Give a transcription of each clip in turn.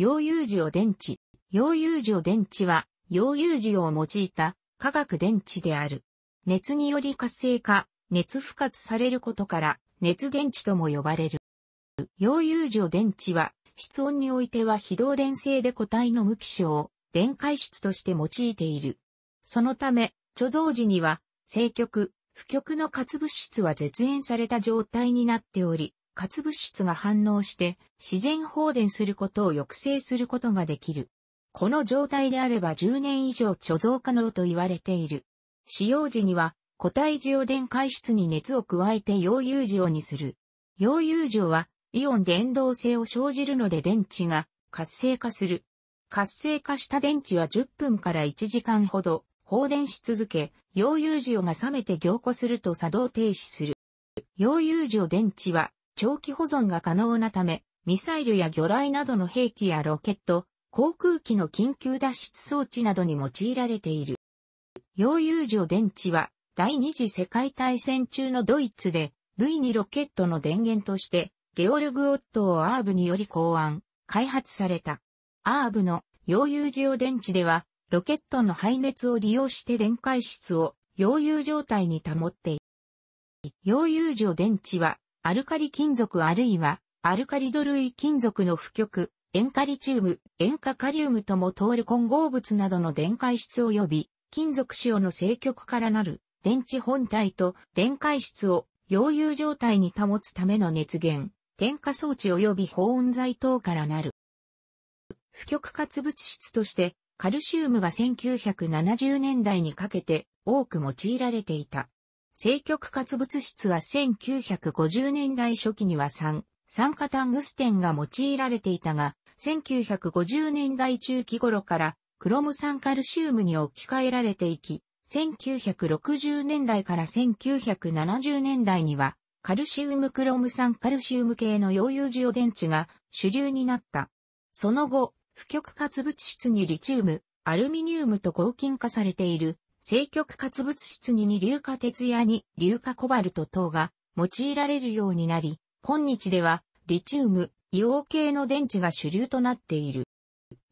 溶融塩電池。溶融塩電池は、溶融塩を用いた化学電池である。熱により活性化、熱不活されることから、熱電池とも呼ばれる。溶融塩電池は、室温においては非導電性で固体の無機種を電解質として用いている。そのため、貯蔵時には、正極、負極の活物質は絶縁された状態になっており、活物質が反応して自然放電することを抑制することができる。この状態であれば10年以上貯蔵可能と言われている。使用時には固体需要電解質に熱を加えて溶融状にする。溶融状はイオン電動性を生じるので電池が活性化する。活性化した電池は10分から1時間ほど放電し続け、溶融状が冷めて凝固すると作動停止する。溶融状電池は長期保存が可能なため、ミサイルや魚雷などの兵器やロケット、航空機の緊急脱出装置などに用いられている。溶融剰電池は第二次世界大戦中のドイツで V2 ロケットの電源としてゲオルグ・オットー・アーブにより考案、開発された。アーブの溶融剰電池ではロケットの排熱を利用して電解質を溶融状態に保っている。溶融剰電池はアルカリ金属あるいは、アルカリド類金属の負極、塩化リチウム、塩化カリウムとも通る混合物などの電解質及び、金属塩の正極からなる、電池本体と電解質を、溶融状態に保つための熱源、添加装置及び保温材等からなる。負極化物質として、カルシウムが1970年代にかけて多く用いられていた。正極活物質は1950年代初期には3、酸化タングステンが用いられていたが、1950年代中期頃からクロム酸カルシウムに置き換えられていき、1960年代から1970年代には、カルシウムクロム酸カルシウム系の溶融ジオ電池が主流になった。その後、不極活物質にリチウム、アルミニウムと合金化されている正極活物質に二硫化鉄や二硫化コバルト等が用いられるようになり、今日ではリチウム、硫黄系の電池が主流となっている。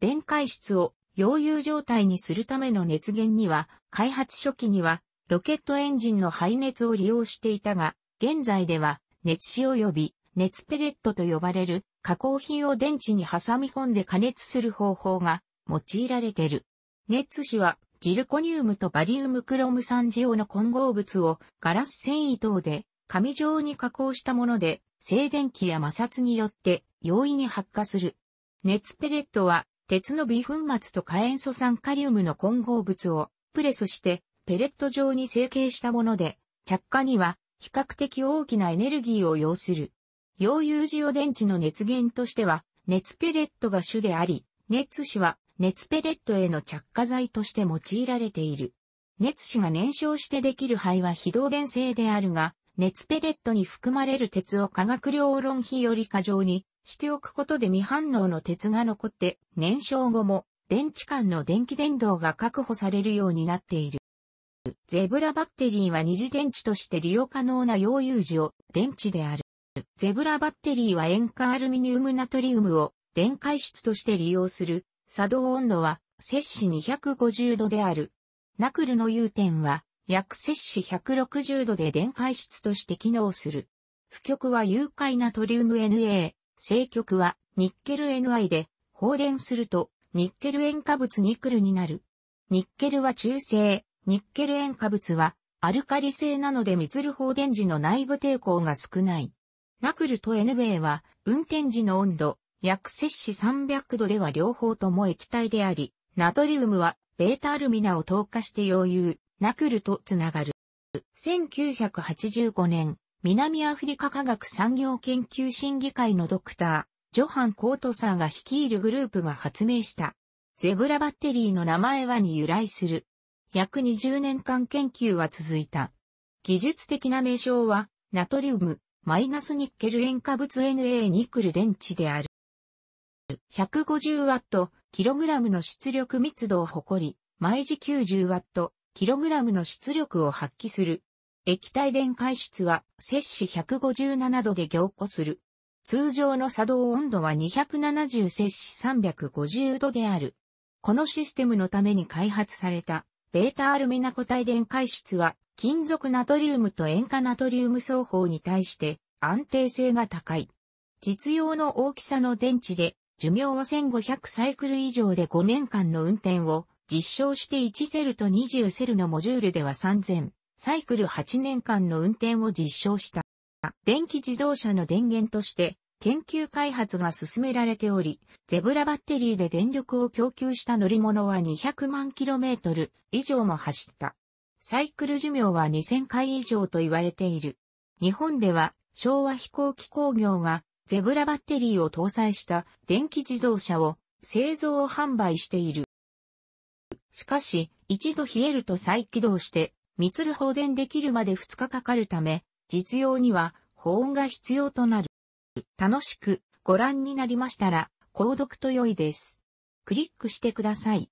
電解質を溶融状態にするための熱源には、開発初期にはロケットエンジンの排熱を利用していたが、現在では熱子及び熱ペレットと呼ばれる加工品を電池に挟み込んで加熱する方法が用いられている。熱子はジルコニウムとバリウムクロム酸ジオの混合物をガラス繊維等で紙状に加工したもので、静電気や摩擦によって容易に発火する。熱ペレットは鉄の微粉末と火塩素酸カリウムの混合物をプレスしてペレット状に成形したもので、着火には比較的大きなエネルギーを要する。溶融ジオ電池の熱源としては、熱ペレットが主であり、熱子は熱ペレットへの着火剤として用いられている。熱子が燃焼してできる灰は非導電性であるが、熱ペレットに含まれる鉄を化学量論比より過剰にしておくことで未反応の鉄が残って燃焼後も電池間の電気伝導が確保されるようになっている。ゼブラバッテリーは二次電池として利用可能な溶融を電池である。ゼブラバッテリーは塩化アルミニウムナトリウムを電解質として利用する作動温度は、摂氏250度である。ナクルの融点は、約摂氏160度で電解質として機能する。負極は有害なトリウム Na、正極はニッケル Ni で、放電すると、ニッケル塩化物ニクルになる。ニッケルは中性、ニッケル塩化物は、アルカリ性なので密ル放電時の内部抵抗が少ない。ナクルと NB は、運転時の温度、薬摂氏300度では両方とも液体であり、ナトリウムは、ベータアルミナを透過して溶融、ナクルとつながる。1985年、南アフリカ科学産業研究審議会のドクター、ジョハン・コートサーが率いるグループが発明した。ゼブラバッテリーの名前はに由来する。約20年間研究は続いた。技術的な名称は、ナトリウム、マイナスニッケル塩化物 NA ニクル電池である。1 5 0グラムの出力密度を誇り、毎時9 0グラムの出力を発揮する。液体電解質は摂氏157度で凝固する。通常の作動温度は270摂氏350度である。このシステムのために開発された、ベータアルミナ固体電解質は、金属ナトリウムと塩化ナトリウム双方に対して安定性が高い。実用の大きさの電池で寿命は1500サイクル以上で5年間の運転を実証して1セルと20セルのモジュールでは3000サイクル8年間の運転を実証した。電気自動車の電源として研究開発が進められており、ゼブラバッテリーで電力を供給した乗り物は200万トル以上も走った。サイクル寿命は2000回以上と言われている。日本では昭和飛行機工業がゼブラバッテリーを搭載した電気自動車を製造を販売している。しかし、一度冷えると再起動して、密る放電できるまで2日かかるため、実用には保温が必要となる。楽しくご覧になりましたら、購読と良いです。クリックしてください。